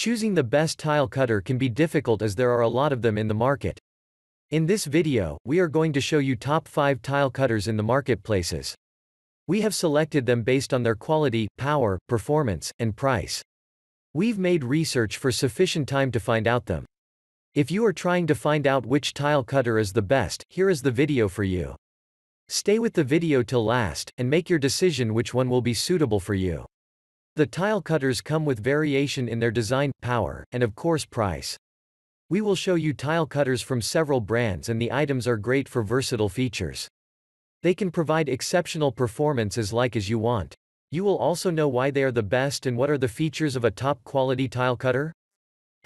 Choosing the best tile cutter can be difficult as there are a lot of them in the market. In this video, we are going to show you top 5 tile cutters in the marketplaces. We have selected them based on their quality, power, performance, and price. We've made research for sufficient time to find out them. If you are trying to find out which tile cutter is the best, here is the video for you. Stay with the video till last, and make your decision which one will be suitable for you. The tile cutters come with variation in their design, power, and of course price. We will show you tile cutters from several brands and the items are great for versatile features. They can provide exceptional performance as like as you want. You will also know why they are the best and what are the features of a top quality tile cutter?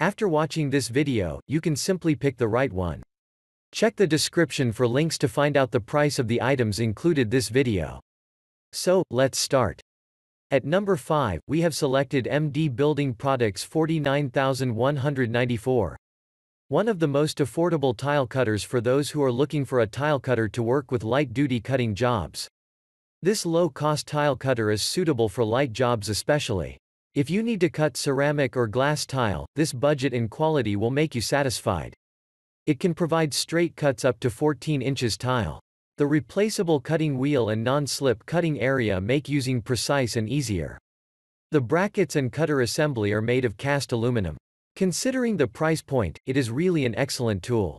After watching this video, you can simply pick the right one. Check the description for links to find out the price of the items included this video. So, let's start. At number 5, we have selected MD Building Products 49194. One of the most affordable tile cutters for those who are looking for a tile cutter to work with light-duty cutting jobs. This low-cost tile cutter is suitable for light jobs especially. If you need to cut ceramic or glass tile, this budget and quality will make you satisfied. It can provide straight cuts up to 14 inches tile. The replaceable cutting wheel and non-slip cutting area make using precise and easier. The brackets and cutter assembly are made of cast aluminum. Considering the price point, it is really an excellent tool.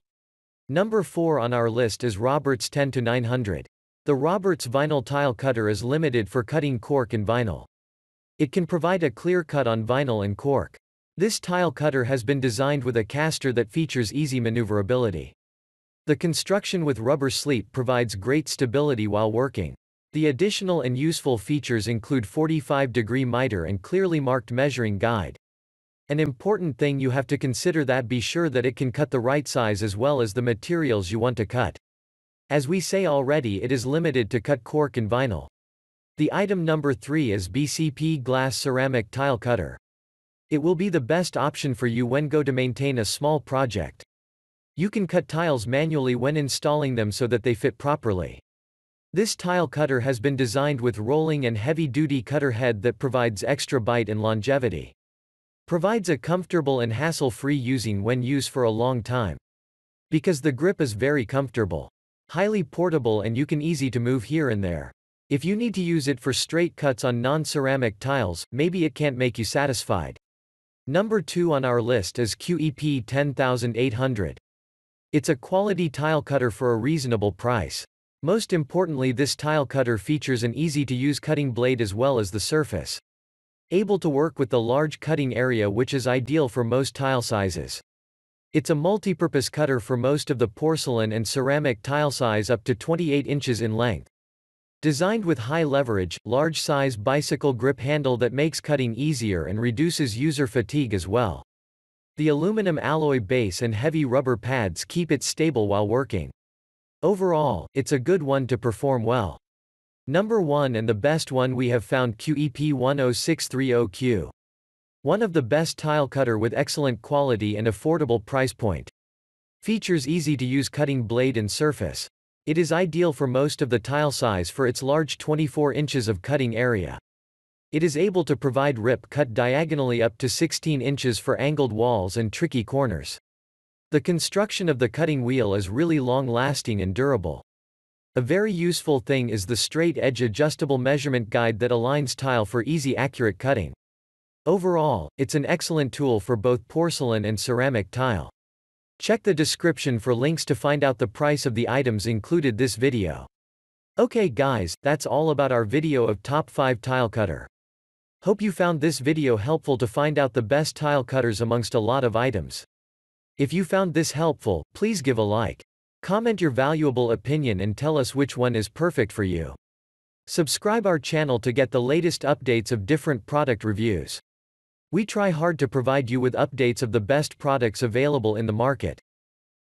Number 4 on our list is Roberts 10-900. The Roberts vinyl tile cutter is limited for cutting cork and vinyl. It can provide a clear cut on vinyl and cork. This tile cutter has been designed with a caster that features easy maneuverability. The construction with rubber sleep provides great stability while working. The additional and useful features include 45 degree miter and clearly marked measuring guide. An important thing you have to consider that be sure that it can cut the right size as well as the materials you want to cut. As we say already it is limited to cut cork and vinyl. The item number 3 is BCP glass ceramic tile cutter. It will be the best option for you when go to maintain a small project. You can cut tiles manually when installing them so that they fit properly. This tile cutter has been designed with rolling and heavy-duty cutter head that provides extra bite and longevity. Provides a comfortable and hassle-free using when used for a long time. Because the grip is very comfortable. Highly portable and you can easy to move here and there. If you need to use it for straight cuts on non-ceramic tiles, maybe it can't make you satisfied. Number 2 on our list is QEP 10800. It's a quality tile cutter for a reasonable price. Most importantly this tile cutter features an easy-to-use cutting blade as well as the surface. Able to work with the large cutting area which is ideal for most tile sizes. It's a multi-purpose cutter for most of the porcelain and ceramic tile size up to 28 inches in length. Designed with high leverage, large size bicycle grip handle that makes cutting easier and reduces user fatigue as well. The aluminum alloy base and heavy rubber pads keep it stable while working. Overall, it's a good one to perform well. Number 1 and the best one we have found QEP 10630Q. One of the best tile cutter with excellent quality and affordable price point. Features easy to use cutting blade and surface. It is ideal for most of the tile size for its large 24 inches of cutting area. It is able to provide rip cut diagonally up to 16 inches for angled walls and tricky corners. The construction of the cutting wheel is really long-lasting and durable. A very useful thing is the straight edge adjustable measurement guide that aligns tile for easy accurate cutting. Overall, it's an excellent tool for both porcelain and ceramic tile. Check the description for links to find out the price of the items included this video. Okay guys, that's all about our video of top 5 tile cutter. Hope you found this video helpful to find out the best tile cutters amongst a lot of items. If you found this helpful, please give a like. Comment your valuable opinion and tell us which one is perfect for you. Subscribe our channel to get the latest updates of different product reviews. We try hard to provide you with updates of the best products available in the market.